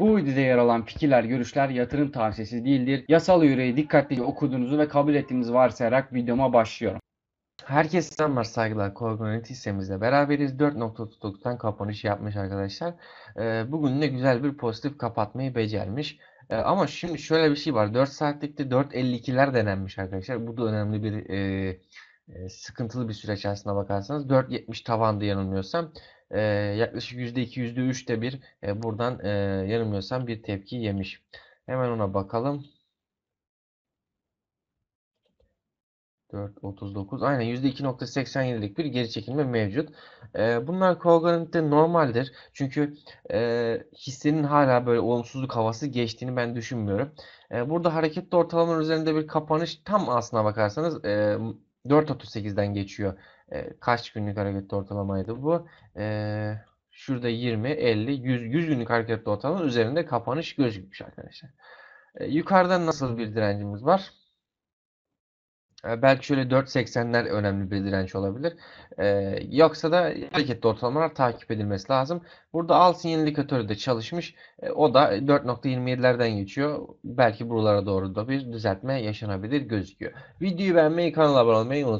Bu videoda yer alan fikirler, görüşler yatırım tavsiyesi değildir. Yasal yüreği dikkatlice okuduğunuzu ve kabul ettiğinizi varsayarak videoma başlıyorum. Herkese selamlar saygılar. Korgonet hissemizle beraberiz. 4.39'dan kapanış yapmış arkadaşlar. Ee, bugün ne güzel bir pozitif kapatmayı becermiş. Ee, ama şimdi şöyle bir şey var. 4 saatlikte 4.52'ler denenmiş arkadaşlar. Bu da önemli bir e, e, sıkıntılı bir süreç aslına bakarsanız. 4.70 tavandı yanılmıyorsam e, yaklaşık yüzde üçte bir e, buradan e, yanılmıyorsam bir tepki yemiş. Hemen ona bakalım. 4.39 aynen %2.87'lik bir geri çekilme mevcut. Ee, bunlar koalganitte normaldir. Çünkü e, hissenin hala böyle olumsuzluk havası geçtiğini ben düşünmüyorum. E, burada hareketli ortalamanın üzerinde bir kapanış tam aslına bakarsanız e, 4.38'den geçiyor. E, kaç günlük hareketli ortalamaydı bu? E, şurada 20, 50, 100, 100 günlük hareketli ortalamanın üzerinde kapanış gözükmüş arkadaşlar. E, yukarıdan nasıl bir direncimiz var? Ee, belki şöyle 4.80'ler önemli bir direnç olabilir. Ee, yoksa da hareketli ortalamalar takip edilmesi lazım. Burada al sinyal indikatörü de çalışmış. E, o da 4.27'lerden geçiyor. Belki buralara doğru da bir düzeltme yaşanabilir gözüküyor. Videoyu beğenmeyi, kanala abone olmayı unutmayın.